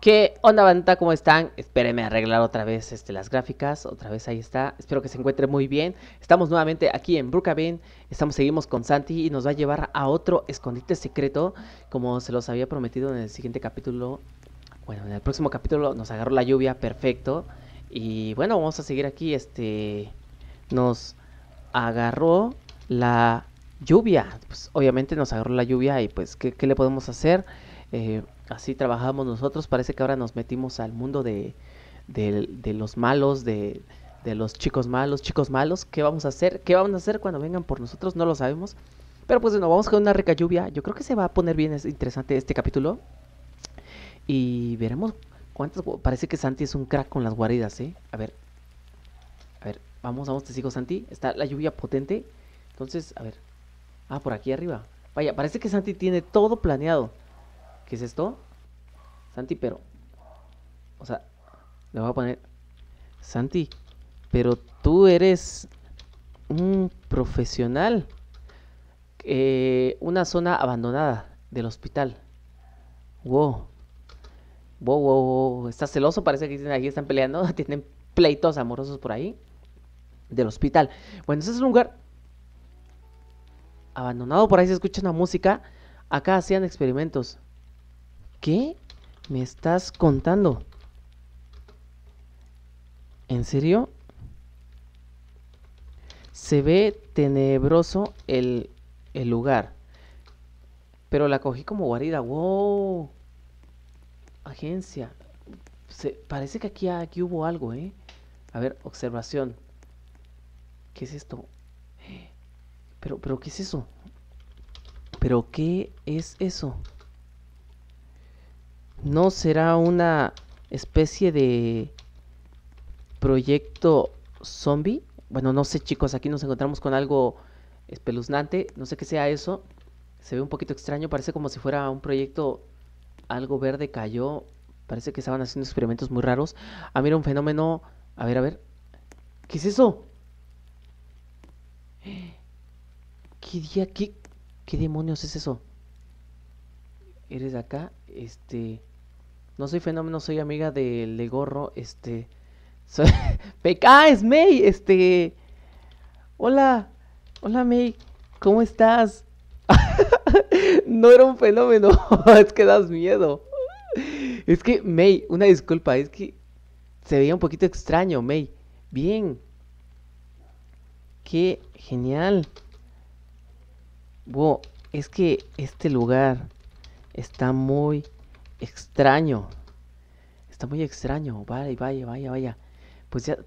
¿Qué onda bandita? ¿Cómo están? Espérenme arreglar otra vez este, las gráficas, otra vez ahí está, espero que se encuentre muy bien. Estamos nuevamente aquí en Brookhaven, estamos, seguimos con Santi y nos va a llevar a otro escondite secreto, como se los había prometido en el siguiente capítulo. Bueno, en el próximo capítulo nos agarró la lluvia, perfecto. Y bueno, vamos a seguir aquí, este, nos agarró la lluvia. Pues obviamente nos agarró la lluvia y pues ¿qué, le podemos hacer? Eh, así trabajamos nosotros. Parece que ahora nos metimos al mundo de, de, los malos, de, de, los chicos malos, chicos malos. ¿Qué vamos a hacer? ¿Qué vamos a hacer cuando vengan por nosotros? No lo sabemos. Pero pues bueno, vamos con una rica lluvia. Yo creo que se va a poner bien es interesante este capítulo. Y veremos cuántos Parece que Santi es un crack con las guaridas, ¿eh? A ver. A ver, vamos, vamos, te sigo Santi. Está la lluvia potente. Entonces, a ver, Ah, por aquí arriba. Vaya, parece que Santi tiene todo planeado. ¿Qué es esto? Santi, pero... O sea, le voy a poner... Santi, pero tú eres un profesional. Eh, una zona abandonada del hospital. Wow. Wow, wow, wow. ¿Estás celoso? Parece que aquí están peleando. Tienen pleitos amorosos por ahí. Del hospital. Bueno, ese es un lugar abandonado, por ahí se escucha una música. Acá hacían experimentos. ¿Qué me estás contando? ¿En serio? Se ve tenebroso el, lugar. Pero la cogí como guarida. ¡Wow! Agencia. parece que aquí, aquí hubo algo, ¿eh? A ver, observación. ¿Qué es esto? Pero, pero, ¿qué es eso? ¿Pero qué es eso? ¿No será una especie de proyecto zombie? Bueno, no sé chicos, aquí nos encontramos con algo espeluznante. No sé qué sea eso. Se ve un poquito extraño, parece como si fuera un proyecto... Algo verde cayó. Parece que estaban haciendo experimentos muy raros. Ah, mira, un fenómeno... A ver, a ver. ¿Qué es eso? ¿Qué día? ¿Qué, qué demonios es eso? Eres de acá, este... No soy fenómeno, soy amiga del de gorro, este... Soy... ¡Ah, es May! Este... Hola, hola May, ¿cómo estás? no era un fenómeno, es que das miedo. Es que, May, una disculpa, es que se veía un poquito extraño, May. Bien. Qué genial. Wow, es que este lugar está muy extraño. Está muy extraño. Vaya, vaya, vaya, vaya. Pues ya,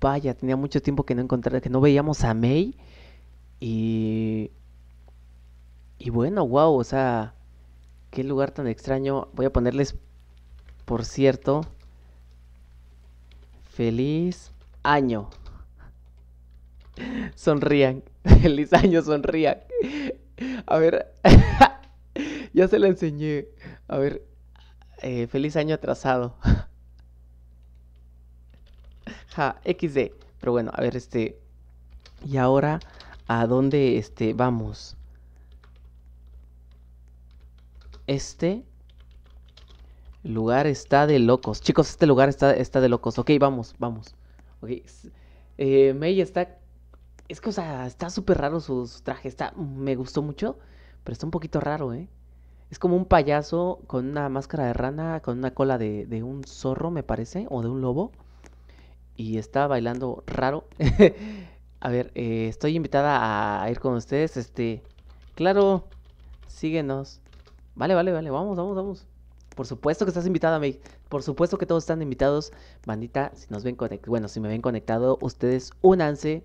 vaya, tenía mucho tiempo que no encontrar, que no veíamos a May. Y. Y bueno, wow, o sea. Qué lugar tan extraño. Voy a ponerles, por cierto. Feliz año. Sonrían. Feliz año, sonrían. A ver, ya se la enseñé. A ver, eh, feliz año atrasado. XD. Pero bueno, a ver, este. Y ahora, ¿a dónde este, vamos? Este lugar está de locos. Chicos, este lugar está, está de locos. Ok, vamos, vamos. Ok. Eh, May está es que, o sea, está súper raro su, traje. Está, me gustó mucho, pero está un poquito raro, ¿eh? Es como un payaso con una máscara de rana, con una cola de, un zorro, me parece, o de un lobo. Y está bailando raro. a ver, eh, estoy invitada a ir con ustedes. Este, claro, síguenos. Vale, vale, vale, vamos, vamos, vamos. Por supuesto que estás invitada, mí Por supuesto que todos están invitados. Bandita, si nos ven conectados, bueno, si me ven conectado, ustedes únanse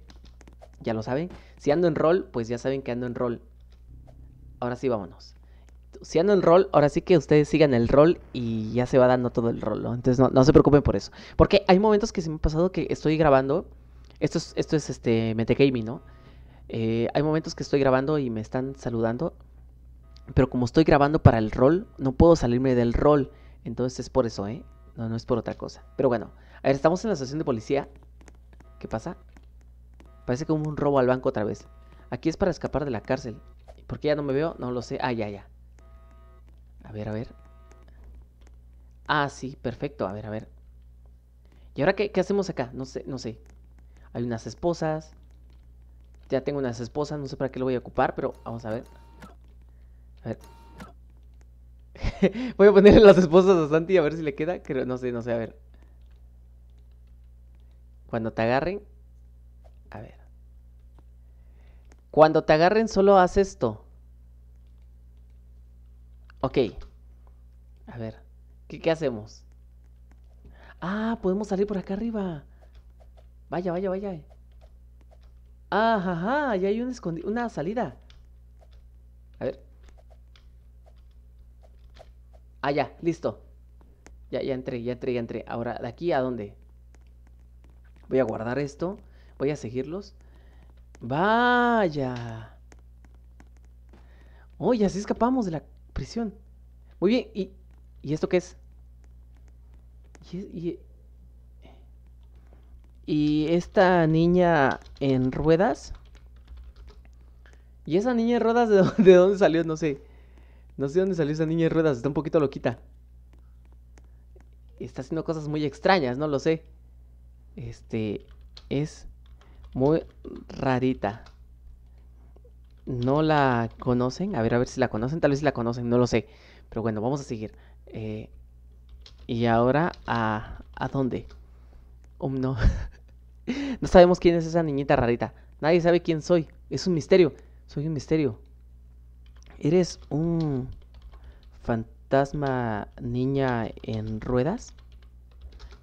ya lo saben. Si ando en rol, pues ya saben que ando en rol. Ahora sí, vámonos. Si ando en rol, ahora sí que ustedes sigan el rol y ya se va dando todo el rol. Entonces no, se preocupen por eso. Porque hay momentos que se me ha pasado que estoy grabando. Esto es, esto es este metagaming, ¿no? Eh, hay momentos que estoy grabando y me están saludando. Pero como estoy grabando para el rol, no puedo salirme del rol. Entonces es por eso, ¿eh? No, no es por otra cosa. Pero bueno, a ver, estamos en la estación de policía. ¿Qué pasa? Parece como un robo al banco otra vez. Aquí es para escapar de la cárcel. ¿Por qué ya no me veo? No lo sé. Ah, ya, ya. A ver, a ver. Ah, sí, perfecto. A ver, a ver. ¿Y ahora qué, hacemos acá? No sé, no sé. Hay unas esposas. Ya tengo unas esposas, no sé para qué lo voy a ocupar, pero vamos a ver. A ver. voy a ponerle las esposas a Santi a ver si le queda. no sé, no sé, a ver. Cuando te agarren. A ver. Cuando te agarren solo haz esto. Ok. A ver. ¿Qué, hacemos? Ah, podemos salir por acá arriba. Vaya, vaya, vaya. Ah, ajá ya hay un una salida. A ver. Ah, ya, listo. Ya, ya entré, ya entré, ya entré. Ahora, ¿de aquí a dónde? Voy a guardar esto. Voy a seguirlos. Vaya. Oye, así escapamos de la prisión. Muy bien, ¿y, ¿y esto qué es? ¿Y, esta niña en ruedas? ¿Y esa niña en ruedas de, de dónde salió? No sé. No sé dónde salió esa niña en ruedas, está un poquito loquita. Está haciendo cosas muy extrañas, no lo sé. Este es muy rarita. No la conocen. A ver, a ver si la conocen. Tal vez si la conocen, no lo sé. Pero bueno, vamos a seguir. Eh, y ahora, ¿a, a dónde? Oh, no. no sabemos quién es esa niñita rarita. Nadie sabe quién soy. Es un misterio. Soy un misterio. ¿Eres un fantasma niña en ruedas?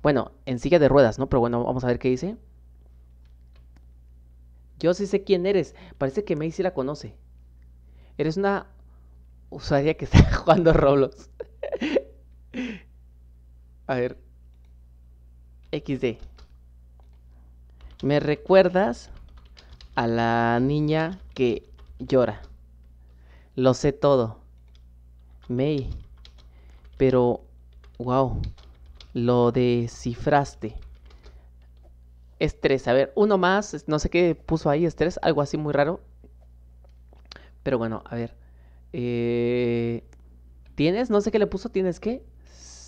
Bueno, en silla de ruedas, ¿no? Pero bueno, vamos a ver qué dice. Yo sí sé quién eres. Parece que sí la conoce. Eres una usuaria que está jugando Roblox. A ver. XD. Me recuerdas a la niña que llora. Lo sé todo. May. Pero, wow. Lo descifraste estrés. A ver, uno más, no sé qué puso ahí, estrés, algo así muy raro. Pero bueno, a ver. Eh, ¿Tienes? No sé qué le puso, ¿tienes qué?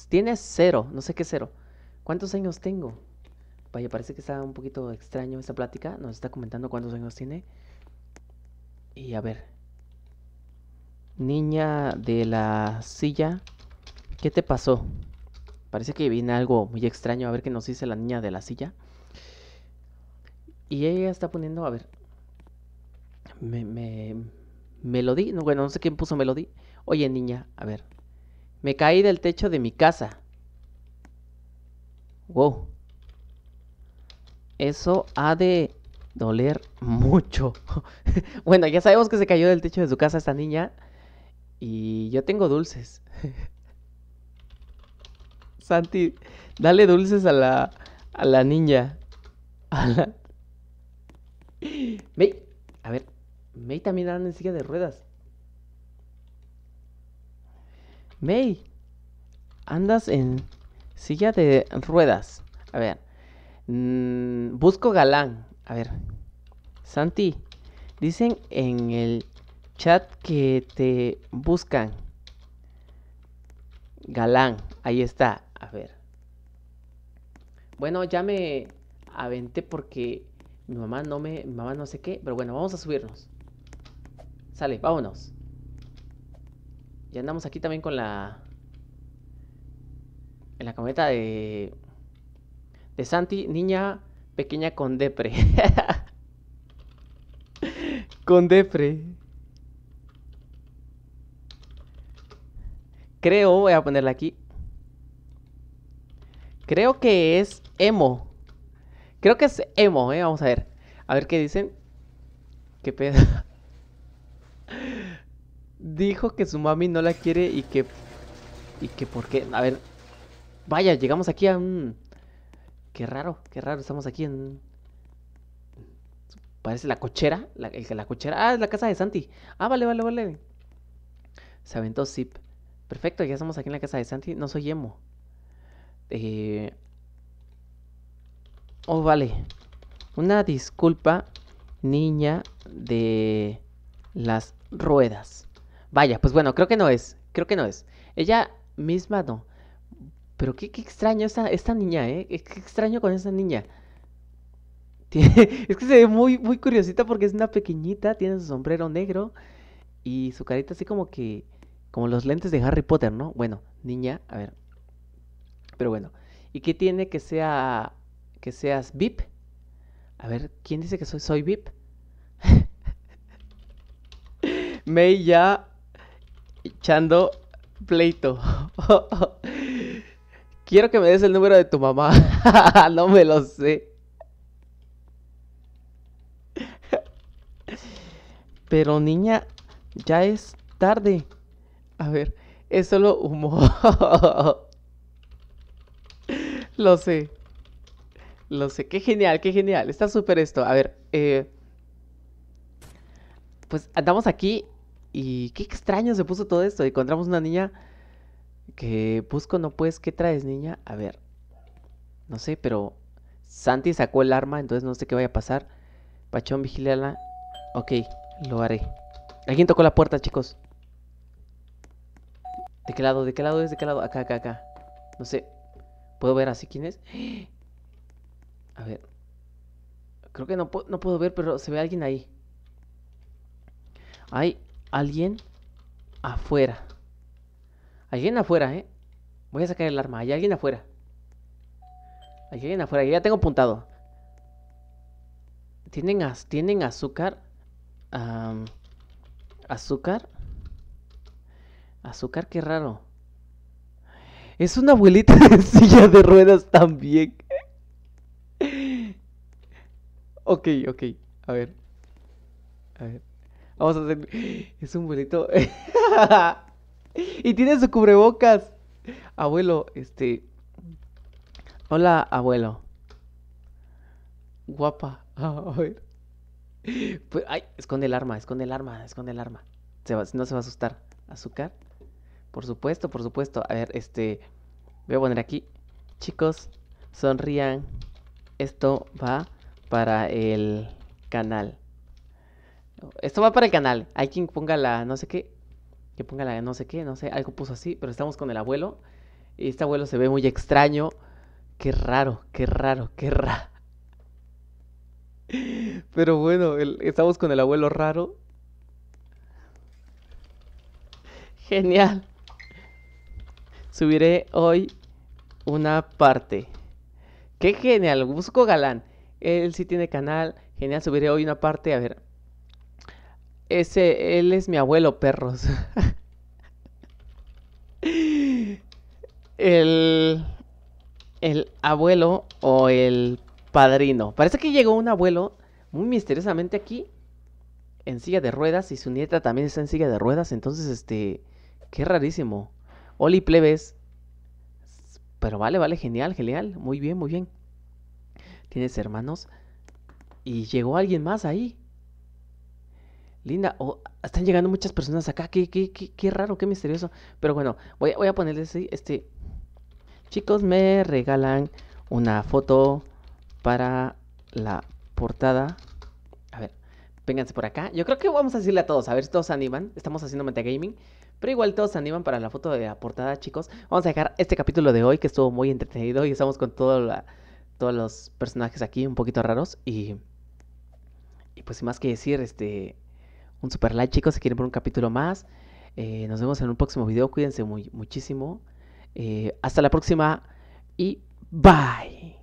Tienes cero, no sé qué cero. ¿Cuántos años tengo? Vaya, parece que está un poquito extraño esta plática. Nos está comentando cuántos años tiene. Y a ver. Niña de la silla, ¿qué te pasó? Parece que viene algo muy extraño. A ver qué nos dice la niña de la silla. Y ella está poniendo, a ver. Me, me, Melody, no, bueno, no sé quién puso Melody. Oye, niña, a ver. Me caí del techo de mi casa. Wow. Eso ha de doler mucho. bueno, ya sabemos que se cayó del techo de su casa esta niña. Y yo tengo dulces. Santi, dale dulces a la, a la niña. A la... May, a ver, May también anda en silla de ruedas. May, andas en silla de ruedas. A ver, mm, busco galán. A ver, Santi, dicen en el chat que te buscan. Galán, ahí está. A ver. Bueno, ya me aventé porque mi mamá no me... Mi mamá no sé qué. Pero bueno, vamos a subirnos. Sale, vámonos. Y andamos aquí también con la... En la camioneta de... De Santi, niña pequeña con depre. con depre. Creo, voy a ponerla aquí. Creo que es emo. Creo que es emo, ¿eh? Vamos a ver. A ver qué dicen. ¿Qué pedo? Dijo que su mami no la quiere y que... Y que por qué... A ver. Vaya, llegamos aquí a un... Qué raro, qué raro. Estamos aquí en... Parece la cochera. La, el, la cochera. Ah, es la casa de Santi. Ah, vale, vale, vale. Se aventó Zip. Perfecto, ya estamos aquí en la casa de Santi. No soy emo. Eh, Oh, vale. Una disculpa, niña de las ruedas. Vaya, pues bueno, creo que no es. Creo que no es. Ella misma no. Pero qué, extraño esta, esta niña, ¿eh? Qué extraño con esa niña. es que se ve muy, muy curiosita porque es una pequeñita, tiene su sombrero negro y su carita así como que... Como los lentes de Harry Potter, ¿no? Bueno, niña, a ver. Pero bueno. ¿Y qué tiene que sea que seas VIP. A ver, ¿quién dice que soy, soy VIP? May ya echando pleito. Quiero que me des el número de tu mamá. no me lo sé. Pero niña, ya es tarde. A ver, es solo humo. lo sé. Lo sé, qué genial, qué genial. Está súper esto. A ver, eh, pues andamos aquí y qué extraño se puso todo esto. Encontramos una niña que busco, no puedes, ¿qué traes, niña? A ver, no sé, pero Santi sacó el arma, entonces no sé qué vaya a pasar. Pachón, vigílala. Ok, lo haré. Alguien tocó la puerta, chicos. ¿De qué lado? ¿De qué lado es? ¿De qué lado? Acá, acá, acá. No sé. ¿Puedo ver así quién es? ¡Ah! A ver. Creo que no, puedo ver, pero se ve alguien ahí. Hay alguien afuera. Alguien afuera, ¿eh? Voy a sacar el arma. Hay alguien afuera. Hay alguien afuera. ya tengo apuntado. Tienen, tienen azúcar. azúcar. Azúcar, qué raro. Es una abuelita de silla de ruedas también. Ok, ok. A ver. A ver. Vamos a hacer. Es un bonito. y tiene su cubrebocas. Abuelo, este. Hola, abuelo. Guapa. A ver. Pues, ay, esconde el arma, esconde el arma, esconde el arma. no se va a asustar. ¿Azúcar? Por supuesto, por supuesto. A ver, este. Voy a poner aquí. Chicos, sonrían. Esto va para el canal. Esto va para el canal. Hay quien ponga la no sé qué. Que ponga la no sé qué, no sé. Algo puso así, pero estamos con el abuelo. Y este abuelo se ve muy extraño. Qué raro, qué raro, qué raro. Pero bueno, estamos con el abuelo raro. Genial. Subiré hoy una parte. Qué genial, busco galán. Él sí tiene canal. Genial, subiré hoy una parte. A ver. Ese, él es mi abuelo, perros. el, el abuelo o el padrino. Parece que llegó un abuelo muy misteriosamente aquí en silla de ruedas y su nieta también está en silla de ruedas. Entonces, este, qué rarísimo. Oli plebes. Pero vale, vale, genial, genial. Muy bien, muy bien tienes hermanos. Y llegó alguien más ahí. Linda, están llegando muchas personas acá. Qué, qué, qué, qué raro, qué misterioso. Pero bueno, voy, voy a ponerles este. Chicos, me regalan una foto para la portada. A ver, vénganse por acá. Yo creo que vamos a decirle a todos, a ver si todos animan. Estamos haciendo metagaming. Pero igual todos animan para la foto de la portada, chicos. Vamos a dejar este capítulo de hoy que estuvo muy entretenido y estamos con toda la todos los personajes aquí un poquito raros y, y pues sin más que decir, este, un super like chicos si quieren ver un capítulo más. Eh, nos vemos en un próximo video, cuídense muy, muchísimo. Eh, hasta la próxima y bye.